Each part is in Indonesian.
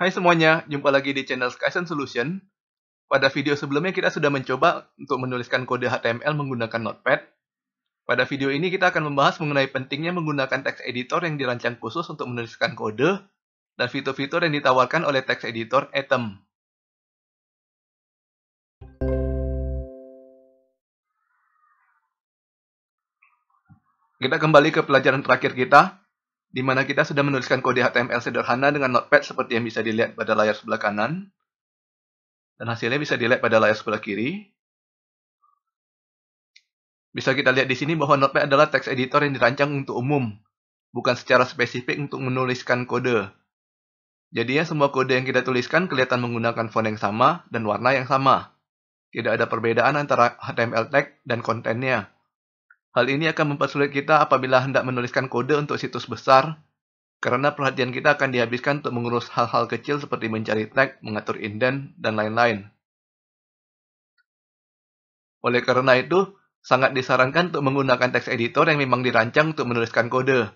Hai semuanya, jumpa lagi di channel Skyson Solution. Pada video sebelumnya kita sudah mencoba untuk menuliskan kode HTML menggunakan Notepad. Pada video ini kita akan membahas mengenai pentingnya menggunakan text editor yang dirancang khusus untuk menuliskan kode dan fitur-fitur yang ditawarkan oleh text editor Atom. Kita kembali ke pelajaran terakhir kita, di mana kita sudah menuliskan kode HTML sederhana dengan notepad seperti yang bisa dilihat pada layar sebelah kanan. Dan hasilnya bisa dilihat pada layar sebelah kiri. Bisa kita lihat di sini bahwa notepad adalah teks editor yang dirancang untuk umum, bukan secara spesifik untuk menuliskan kode. Jadi ya, semua kode yang kita tuliskan kelihatan menggunakan font yang sama dan warna yang sama. Tidak ada perbedaan antara HTML tag dan kontennya. Hal ini akan mempersulit kita apabila hendak menuliskan kode untuk situs besar, karena perhatian kita akan dihabiskan untuk mengurus hal-hal kecil seperti mencari tag, mengatur indent, dan lain-lain. Oleh karena itu, sangat disarankan untuk menggunakan teks editor yang memang dirancang untuk menuliskan kode.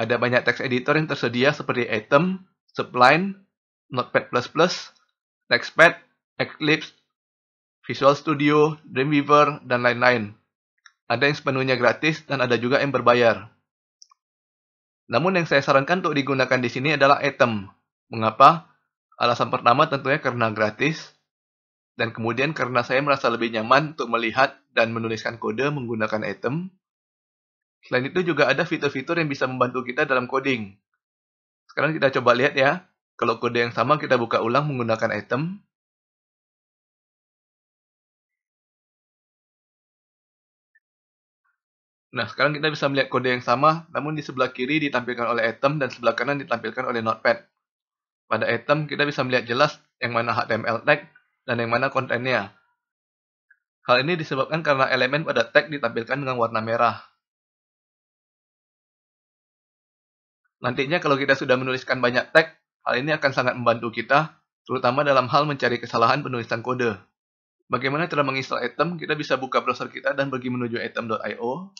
Ada banyak teks editor yang tersedia seperti Atom, Spline, Notepad++, TextPad, Eclipse, Visual Studio, Dreamweaver, dan lain-lain. Ada yang sepenuhnya gratis dan ada juga yang berbayar. Namun yang saya sarankan untuk digunakan di sini adalah item. Mengapa? Alasan pertama tentunya karena gratis, dan kemudian karena saya merasa lebih nyaman untuk melihat dan menuliskan kode menggunakan item. Selain itu juga ada fitur-fitur yang bisa membantu kita dalam coding. Sekarang kita coba lihat ya, kalau kode yang sama kita buka ulang menggunakan item, Nah, sekarang kita bisa melihat kode yang sama, namun di sebelah kiri ditampilkan oleh item dan sebelah kanan ditampilkan oleh notepad. Pada item, kita bisa melihat jelas yang mana HTML tag dan yang mana kontennya. Hal ini disebabkan karena elemen pada tag ditampilkan dengan warna merah. Nantinya kalau kita sudah menuliskan banyak tag, hal ini akan sangat membantu kita, terutama dalam hal mencari kesalahan penulisan kode. Bagaimana cara menginstal item? Kita bisa buka browser kita dan pergi menuju item.io.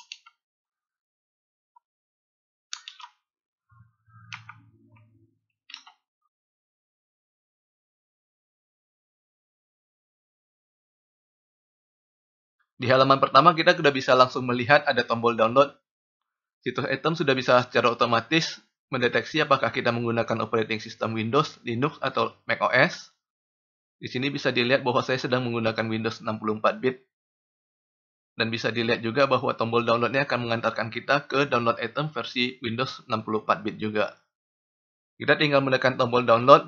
Di halaman pertama kita sudah bisa langsung melihat ada tombol download. Situs Atom sudah bisa secara otomatis mendeteksi apakah kita menggunakan operating system Windows, Linux, atau macOS. Di sini bisa dilihat bahwa saya sedang menggunakan Windows 64 bit. Dan bisa dilihat juga bahwa tombol download ini akan mengantarkan kita ke download item versi Windows 64 bit juga. Kita tinggal menekan tombol download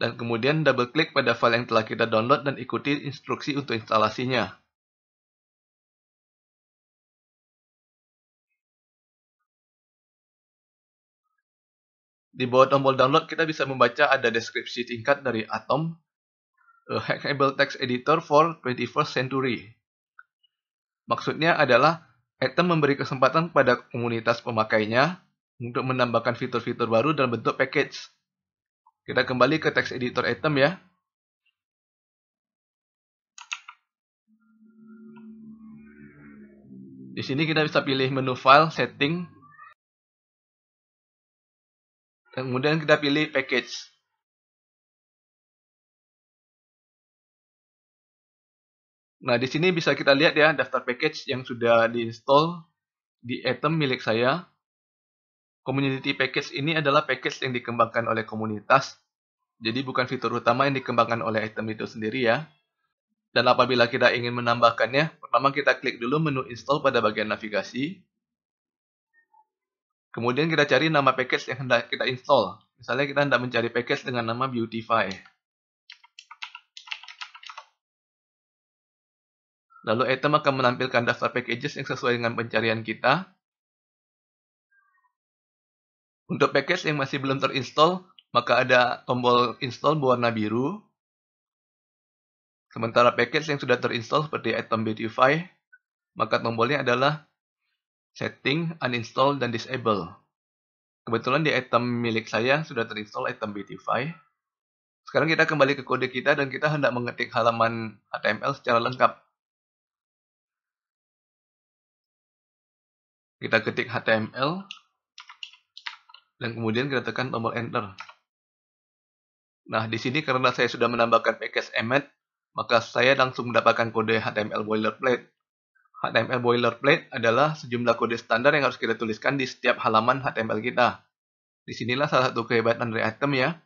dan kemudian double klik pada file yang telah kita download dan ikuti instruksi untuk instalasinya. Di bawah tombol download kita bisa membaca ada deskripsi tingkat dari Atom, eh, hackable text editor for 21st century. Maksudnya adalah Atom memberi kesempatan pada komunitas pemakainya untuk menambahkan fitur-fitur baru dalam bentuk package. Kita kembali ke text editor Atom ya. Di sini kita bisa pilih menu file, setting, Kemudian kita pilih package. Nah, di sini bisa kita lihat ya daftar package yang sudah diinstall di item milik saya. Community package ini adalah package yang dikembangkan oleh komunitas. Jadi bukan fitur utama yang dikembangkan oleh item itu sendiri ya. Dan apabila kita ingin menambahkannya, pertama kita klik dulu menu install pada bagian navigasi. Kemudian kita cari nama package yang hendak kita install. Misalnya kita hendak mencari package dengan nama Beautify. Lalu item akan menampilkan daftar packages yang sesuai dengan pencarian kita. Untuk package yang masih belum terinstall, maka ada tombol install berwarna biru. Sementara package yang sudah terinstall seperti item Beautify, maka tombolnya adalah setting, uninstall, dan disable. Kebetulan di item milik saya sudah terinstall item Beautify. Sekarang kita kembali ke kode kita dan kita hendak mengetik halaman HTML secara lengkap. Kita ketik HTML dan kemudian kita tekan tombol enter. Nah, di sini karena saya sudah menambahkan package emmet, maka saya langsung mendapatkan kode HTML boilerplate. HTML boilerplate adalah sejumlah kode standar yang harus kita tuliskan di setiap halaman HTML kita. Disinilah salah satu kehebatan dari item ya.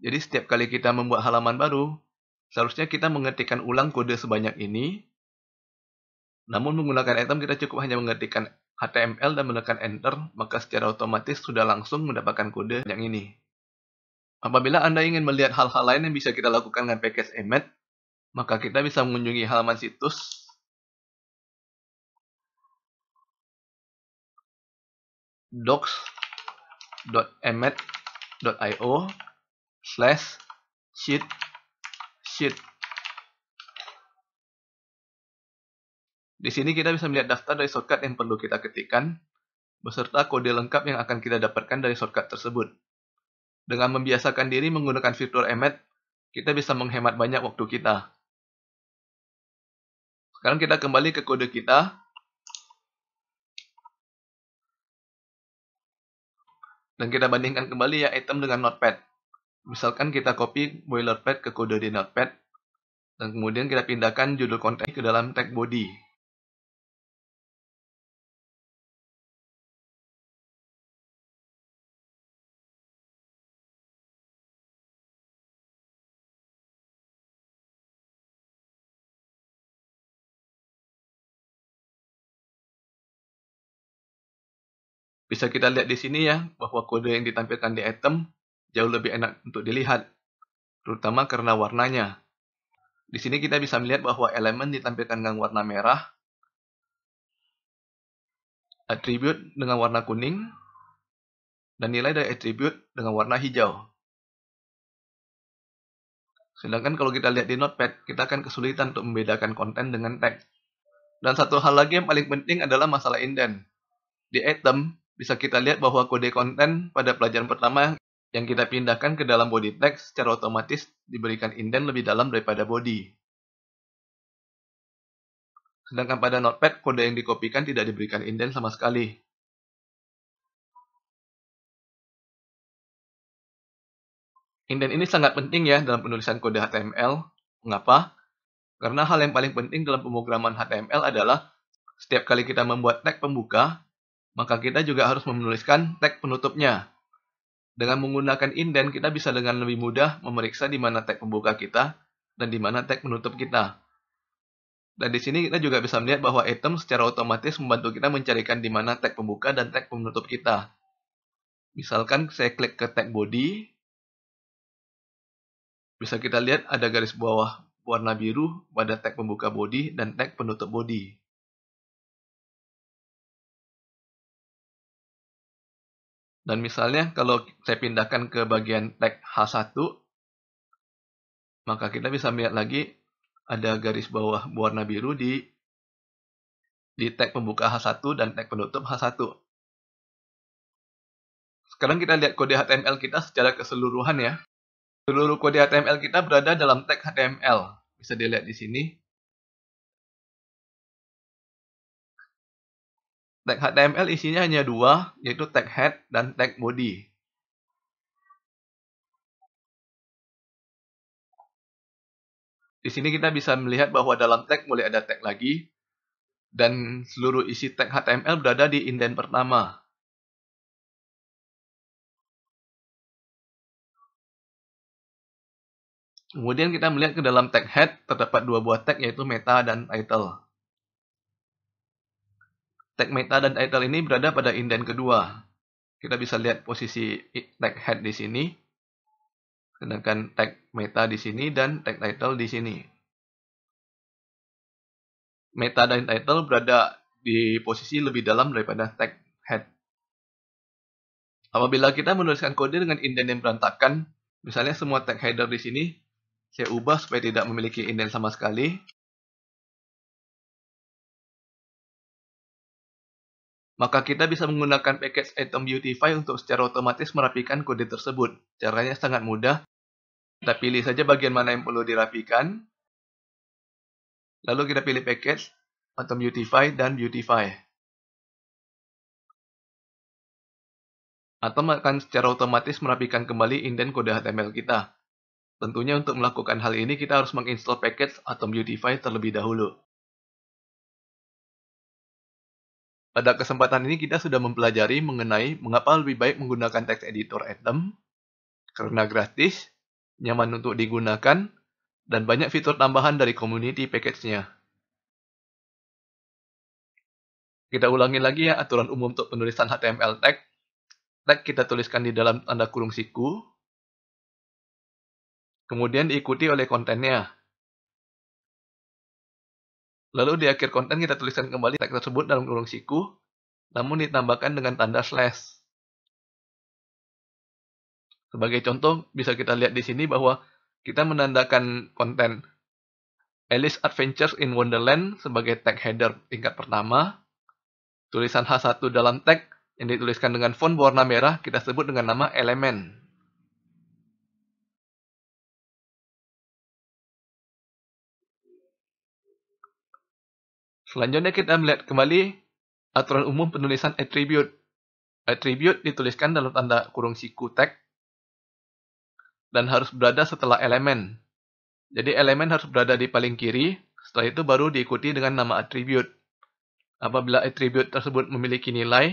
Jadi setiap kali kita membuat halaman baru, seharusnya kita mengetikkan ulang kode sebanyak ini. Namun menggunakan item kita cukup hanya mengetikkan HTML dan menekan enter, maka secara otomatis sudah langsung mendapatkan kode yang ini. Apabila Anda ingin melihat hal-hal lain yang bisa kita lakukan dengan package emet, maka kita bisa mengunjungi halaman situs docs.emmet.io slash sheet sheet Di sini kita bisa melihat daftar dari shortcut yang perlu kita ketikkan, beserta kode lengkap yang akan kita dapatkan dari shortcut tersebut. Dengan membiasakan diri menggunakan fitur emet, kita bisa menghemat banyak waktu kita. Sekarang kita kembali ke kode kita, Dan kita bandingkan kembali ya item dengan notepad. Misalkan kita copy boilerplate ke kode di notepad, dan kemudian kita pindahkan judul konten ke dalam tag body. Bisa kita lihat di sini ya, bahwa kode yang ditampilkan di item jauh lebih enak untuk dilihat, terutama karena warnanya. Di sini kita bisa melihat bahwa elemen ditampilkan dengan warna merah, atribut dengan warna kuning, dan nilai dari atribut dengan warna hijau. Sedangkan kalau kita lihat di Notepad, kita akan kesulitan untuk membedakan konten dengan tag. Dan satu hal lagi yang paling penting adalah masalah indent. Di item, bisa kita lihat bahwa kode konten pada pelajaran pertama yang kita pindahkan ke dalam body text secara otomatis diberikan indent lebih dalam daripada body. Sedangkan pada notepad, kode yang dikopikan tidak diberikan indent sama sekali. Indent ini sangat penting ya dalam penulisan kode HTML. Mengapa? Karena hal yang paling penting dalam pemrograman HTML adalah setiap kali kita membuat tag pembuka, maka kita juga harus menuliskan tag penutupnya. Dengan menggunakan indent, kita bisa dengan lebih mudah memeriksa di mana tag pembuka kita dan di mana tag penutup kita. Dan di sini kita juga bisa melihat bahwa item secara otomatis membantu kita mencarikan di mana tag pembuka dan tag penutup kita. Misalkan saya klik ke tag body, bisa kita lihat ada garis bawah warna biru pada tag pembuka body dan tag penutup body. Dan misalnya kalau saya pindahkan ke bagian tag H1, maka kita bisa melihat lagi ada garis bawah warna biru di di tag pembuka H1 dan tag penutup H1. Sekarang kita lihat kode HTML kita secara keseluruhan ya. Seluruh kode HTML kita berada dalam tag HTML. Bisa dilihat di sini. Tag HTML isinya hanya dua, yaitu tag head dan tag body. Di sini kita bisa melihat bahwa dalam tag mulai ada tag lagi, dan seluruh isi tag HTML berada di indent pertama. Kemudian kita melihat ke dalam tag head terdapat dua buah tag yaitu meta dan title. Tag meta dan title ini berada pada indent kedua. Kita bisa lihat posisi tag head di sini, sedangkan tag meta di sini dan tag title di sini. Meta dan title berada di posisi lebih dalam daripada tag head. Apabila kita menuliskan kode dengan indent yang berantakan, misalnya semua tag header di sini, saya ubah supaya tidak memiliki indent sama sekali, Maka kita bisa menggunakan package item beautify untuk secara otomatis merapikan kode tersebut. Caranya sangat mudah. Kita pilih saja bagian mana yang perlu dirapikan. Lalu kita pilih package, item beautify, dan beautify. Atom akan secara otomatis merapikan kembali indent kode HTML kita. Tentunya untuk melakukan hal ini kita harus menginstall package atom beautify terlebih dahulu. Pada kesempatan ini kita sudah mempelajari mengenai mengapa lebih baik menggunakan text editor Atom karena gratis, nyaman untuk digunakan, dan banyak fitur tambahan dari community package-nya. Kita ulangi lagi ya aturan umum untuk penulisan HTML tag. Tag kita tuliskan di dalam tanda kurung siku. Kemudian diikuti oleh kontennya. Lalu di akhir konten kita tuliskan kembali tag tersebut dalam kurung siku, namun ditambahkan dengan tanda slash. Sebagai contoh, bisa kita lihat di sini bahwa kita menandakan konten Alice Adventures in Wonderland sebagai tag header tingkat pertama. Tulisan H1 dalam tag yang dituliskan dengan font warna merah kita sebut dengan nama elemen. Selanjutnya kita melihat kembali aturan umum penulisan attribute. Attribute dituliskan dalam tanda kurung siku tag dan harus berada setelah elemen. Jadi elemen harus berada di paling kiri, setelah itu baru diikuti dengan nama attribute. Apabila attribute tersebut memiliki nilai,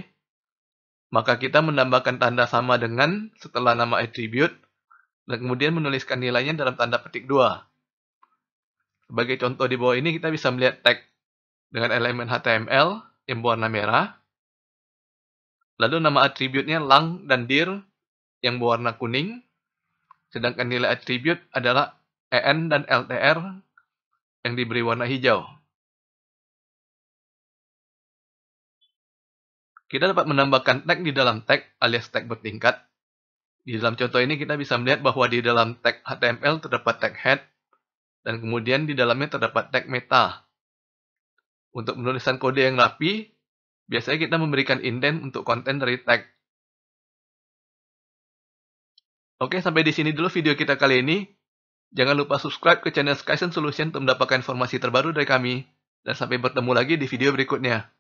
maka kita menambahkan tanda sama dengan setelah nama attribute dan kemudian menuliskan nilainya dalam tanda petik 2. Sebagai contoh di bawah ini kita bisa melihat tag dengan elemen HTML yang berwarna merah. Lalu nama atributnya lang dan dir yang berwarna kuning. Sedangkan nilai atribut adalah en dan ltr yang diberi warna hijau. Kita dapat menambahkan tag di dalam tag alias tag bertingkat. Di dalam contoh ini kita bisa melihat bahwa di dalam tag HTML terdapat tag head dan kemudian di dalamnya terdapat tag meta untuk penulisan kode yang rapi, biasanya kita memberikan indent untuk konten dari tag. Oke, sampai di sini dulu video kita kali ini. Jangan lupa subscribe ke channel Skyson Solution untuk mendapatkan informasi terbaru dari kami. Dan sampai bertemu lagi di video berikutnya.